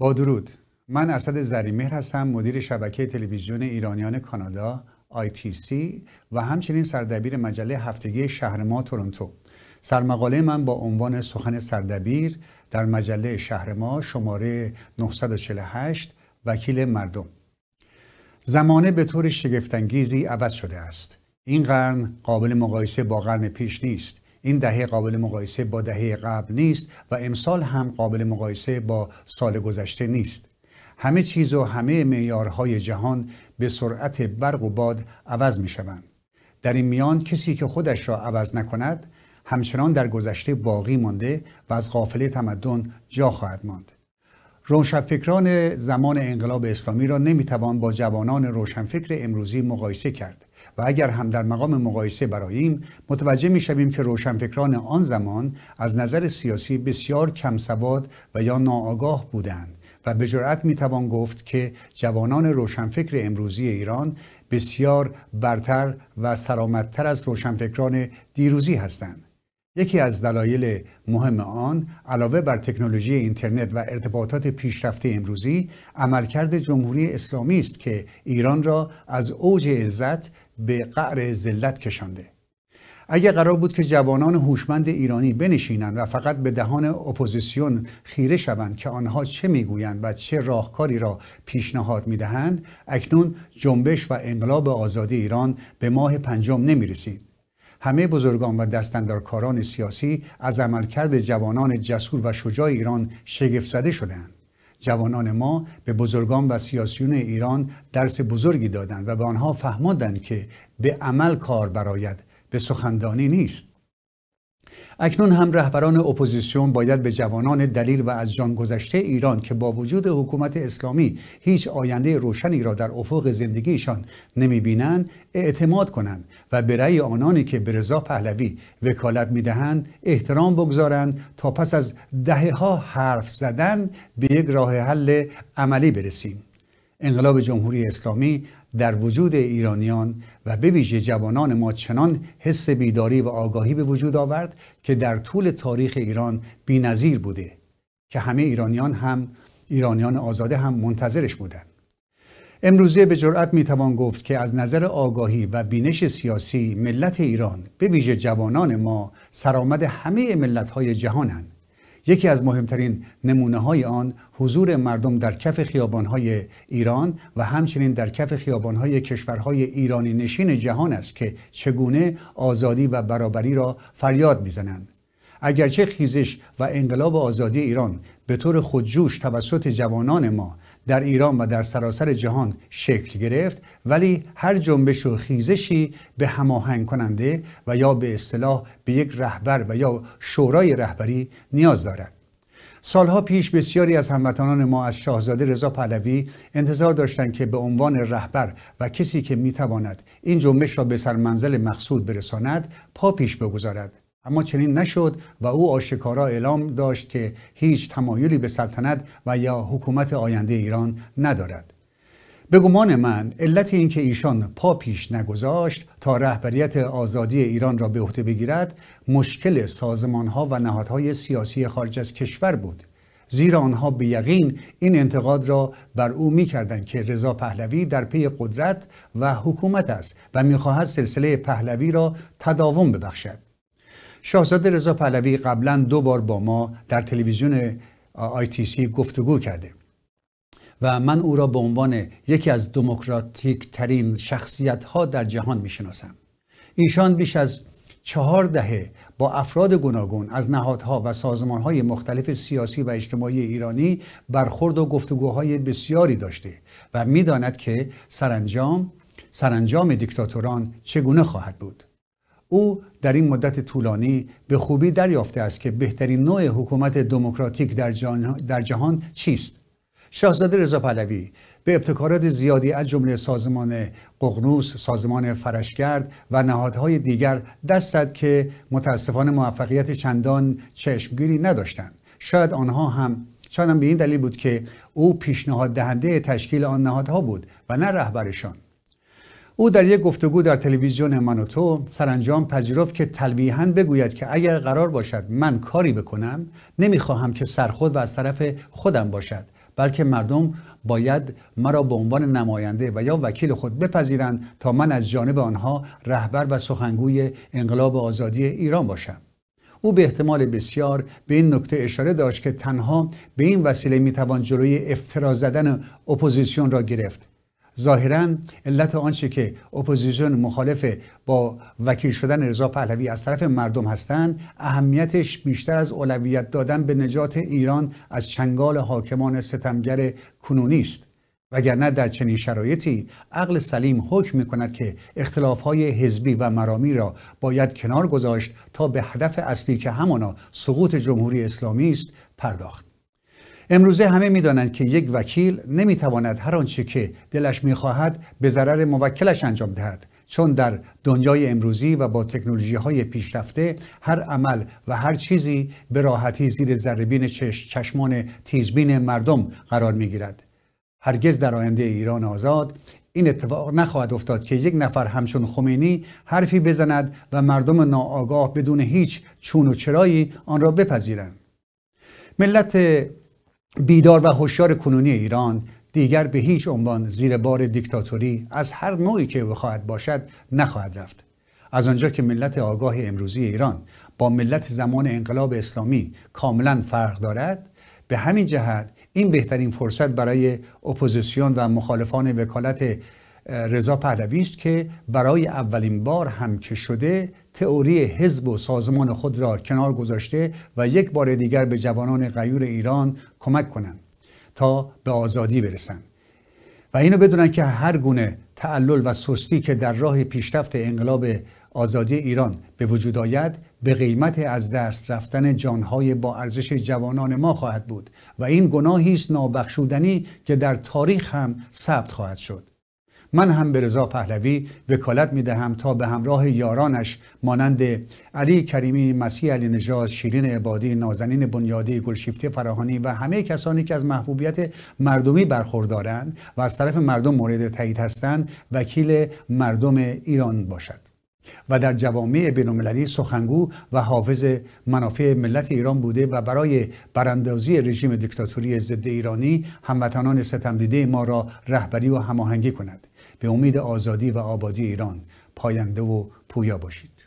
با درود من اسد زریمهر هستم مدیر شبکه تلویزیون ایرانیان کانادا ITC و همچنین سردبیر مجله هفتگی شهر ما تورنتو سرمقاله من با عنوان سخن سردبیر در مجله شهر ما شماره 948 وکیل مردم زمانه به طور شگفتانگیزی عوض شده است این قرن قابل مقایسه با قرن پیش نیست این دهه قابل مقایسه با دهه قبل نیست و امسال هم قابل مقایسه با سال گذشته نیست همه چیز و همه معیارهای جهان به سرعت برق و باد عوض می شوند در این میان کسی که خودش را عوض نکند همچنان در گذشته باقی مانده و از قافله تمدن جا خواهد ماند روشنفکران زمان انقلاب اسلامی را نمیتوان با جوانان روشنفکر امروزی مقایسه کرد و اگر هم در مقام مقایسه براییم متوجه می شویم که روشنفکران آن زمان از نظر سیاسی بسیار کم سواد و یا ناآگاه بودند و به جرأت می توان گفت که جوانان روشنفکر امروزی ایران بسیار برتر و سرامتتر از روشنفکران دیروزی هستند. یکی از دلایل مهم آن علاوه بر تکنولوژی اینترنت و ارتباطات پیشرفته امروزی عملکرد جمهوری اسلامی است که ایران را از اوج عزت به قعر ذلت کشانده اگر قرار بود که جوانان هوشمند ایرانی بنشینند و فقط به دهان اپوزیسیون خیره شوند که آنها چه میگویند و چه راهکاری را پیشنهاد میدهند اکنون جنبش و انقلاب آزادی ایران به ماه پنجم نمیرسید همه بزرگان و دستاندارکاران سیاسی از عملکرد جوانان جسور و شجاع ایران شگفت زده شدهاند جوانان ما به بزرگان و سیاسیون ایران درس بزرگی دادند و به آنها فهماندند که به عمل کار براید به سخندانی نیست اکنون هم رهبران اپوزیسیون باید به جوانان دلیل و از جان گذشته ایران که با وجود حکومت اسلامی هیچ آینده روشنی را در افق زندگیشان نمیبینند اعتماد کنند و به رأی آنانی که به رضا پهلوی وکالت میدهند احترام بگذارند تا پس از دهه ها حرف زدن به یک راه حل عملی برسیم انقلاب جمهوری اسلامی در وجود ایرانیان و به ویژه جوانان ما چنان حس بیداری و آگاهی به وجود آورد که در طول تاریخ ایران بینظیر بوده که همه ایرانیان هم ایرانیان آزاده هم منتظرش بودند امروزه به جرأت میتوان گفت که از نظر آگاهی و بینش سیاسی ملت ایران به ویژه جوانان ما سرآمد همه ملت های جهانند یکی از مهمترین نمونه های آن حضور مردم در کف خیابان های ایران و همچنین در کف خیابان های کشورهای ایرانی نشین جهان است که چگونه آزادی و برابری را فریاد میزنند. اگرچه خیزش و انقلاب آزادی ایران به طور خودجوش توسط جوانان ما در ایران و در سراسر جهان شکل گرفت ولی هر جنبش و خیزشی به هماهنگ کننده و یا به اصطلاح به یک رهبر و یا شورای رهبری نیاز دارد سالها پیش بسیاری از هموطنان ما از شاهزاده رضا پهلوی انتظار داشتند که به عنوان رهبر و کسی که میتواند این جنبش را به سرمنزل مقصود برساند پا پیش بگذارد اما چنین نشد و او آشکارا اعلام داشت که هیچ تمایلی به سلطنت و یا حکومت آینده ایران ندارد به گمان من علت اینکه ایشان پا پیش نگذاشت تا رهبریت آزادی ایران را به عهده بگیرد مشکل ها و نهادهای سیاسی خارج از کشور بود زیرا آنها به یقین این انتقاد را بر او میکردند که رضا پهلوی در پی قدرت و حکومت است و میخواهد سلسله پهلوی را تداوم ببخشد شاهزاده رضا پهلوی قبلا دو بار با ما در تلویزیون سی گفتگو کرده و من او را به عنوان یکی از دموکراتیک ترین شخصیت ها در جهان می شناسم. ایشان بیش از چهار دهه با افراد گوناگون از نهادها و سازمانهای مختلف سیاسی و اجتماعی ایرانی برخورد و گفتگوهای بسیاری داشته و میداند که سرانجام سرانجام دیکتاتوران چگونه خواهد بود او در این مدت طولانی به خوبی دریافته است که بهترین نوع حکومت دموکراتیک در, جهان چیست شاهزاده رضا پهلوی به ابتکارات زیادی از جمله سازمان ققنوس، سازمان فرشگرد و نهادهای دیگر دست زد که متاسفانه موفقیت چندان چشمگیری نداشتند. شاید آنها هم شاید به این دلیل بود که او پیشنهاد دهنده تشکیل آن نهادها بود و نه رهبرشان. او در یک گفتگو در تلویزیون مانوتو سرانجام پذیرفت که تلویحا بگوید که اگر قرار باشد من کاری بکنم نمیخواهم که سرخود و از طرف خودم باشد بلکه مردم باید مرا به عنوان نماینده و یا وکیل خود بپذیرند تا من از جانب آنها رهبر و سخنگوی انقلاب آزادی ایران باشم او به احتمال بسیار به این نکته اشاره داشت که تنها به این وسیله میتوان جلوی افترا زدن اپوزیسیون را گرفت ظاهرا علت آنچه که اپوزیسیون مخالف با وکیل شدن رضا پهلوی از طرف مردم هستند اهمیتش بیشتر از اولویت دادن به نجات ایران از چنگال حاکمان ستمگر کنونی است وگرنه در چنین شرایطی عقل سلیم حکم می کند که های حزبی و مرامی را باید کنار گذاشت تا به هدف اصلی که همانا سقوط جمهوری اسلامی است پرداخت امروزه همه میدانند که یک وکیل نمیتواند هر آنچه که دلش میخواهد به ضرر موکلش انجام دهد چون در دنیای امروزی و با تکنولوژی های پیشرفته هر عمل و هر چیزی به راحتی زیر ذربین چشمان تیزبین مردم قرار میگیرد. هرگز در آینده ایران آزاد این اتفاق نخواهد افتاد که یک نفر همچون خمینی حرفی بزند و مردم ناآگاه بدون هیچ چون و چرایی آن را بپذیرند. ملت بیدار و هوشیار کنونی ایران دیگر به هیچ عنوان زیر بار دیکتاتوری از هر نوعی که بخواهد باشد نخواهد رفت از آنجا که ملت آگاه امروزی ایران با ملت زمان انقلاب اسلامی کاملا فرق دارد به همین جهت این بهترین فرصت برای اپوزیسیون و مخالفان وکالت رضا پهلوی است که برای اولین بار هم که شده تئوری حزب و سازمان خود را کنار گذاشته و یک بار دیگر به جوانان غیور ایران کمک کنند تا به آزادی برسند و اینو بدونن که هر گونه تعلل و سستی که در راه پیشرفت انقلاب آزادی ایران به وجود آید به قیمت از دست رفتن جانهای با ارزش جوانان ما خواهد بود و این گناهی است نابخشودنی که در تاریخ هم ثبت خواهد شد من هم به رضا پهلوی وکالت می دهم تا به همراه یارانش مانند علی کریمی، مسیح علی نژاد، شیرین عبادی، نازنین بنیادی، گلشیفته فراهانی و همه کسانی که از محبوبیت مردمی برخوردارند و از طرف مردم مورد تایید هستند وکیل مردم ایران باشد. و در جوامع بینالمللی سخنگو و حافظ منافع ملت ایران بوده و برای براندازی رژیم دیکتاتوری ضد ایرانی هموطنان ستمدیده ما را رهبری و هماهنگی کند به امید آزادی و آبادی ایران پاینده و پویا باشید